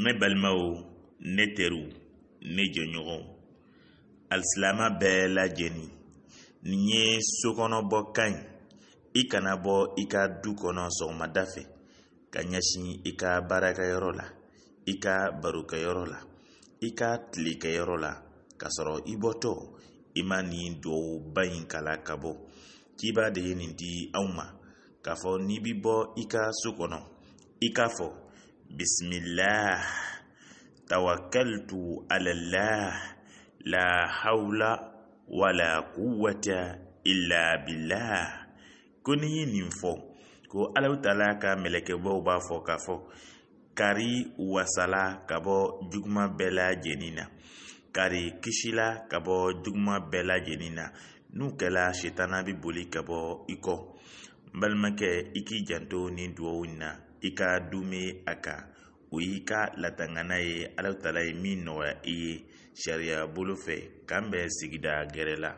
ne balimaw ne teriw ne jɛɲɔgɔnw alisilama bɛɛ lajɛlen nin ye sokɔnɔbɔ ka ɲi i kana bɔ i ka du kɔnɔ sɔgɔmada fɛ ka ɲɛsin i ka baarakɛyɔrɔ la i ka barokɛyɔrɔ la i ka tilekɛyɔrɔ la k'a sɔrɔ i bɔtɔ i ma nin duwawuba ɲi kala ka bɔ k'i b'a de ye nin di anw ma k'a fɔ n'i bi bɔ i ka so kɔnɔ i k'a fɔ bismillah tawakkaltu ala Allah la haula wala quwwata illa billah ko ni nin fɔ ko alahu taala ka mɛlɛkɛbaw b'a fɔ k'a fɔ kari wasala ka bɔ juguma bɛɛ lajɛlen na kari kisila ka bɔ juguma bɛɛ lajɛlen na n'u kɛla sitana bi boli ka bɔ i kɔ balimakɛ i k'i janto nin duwawu in na i ka dume a kan o y'i ka latangana ye alatala ye min nɔgɔya i ye sariya bolo fɛ k'an bɛ sigida gɛrɛ la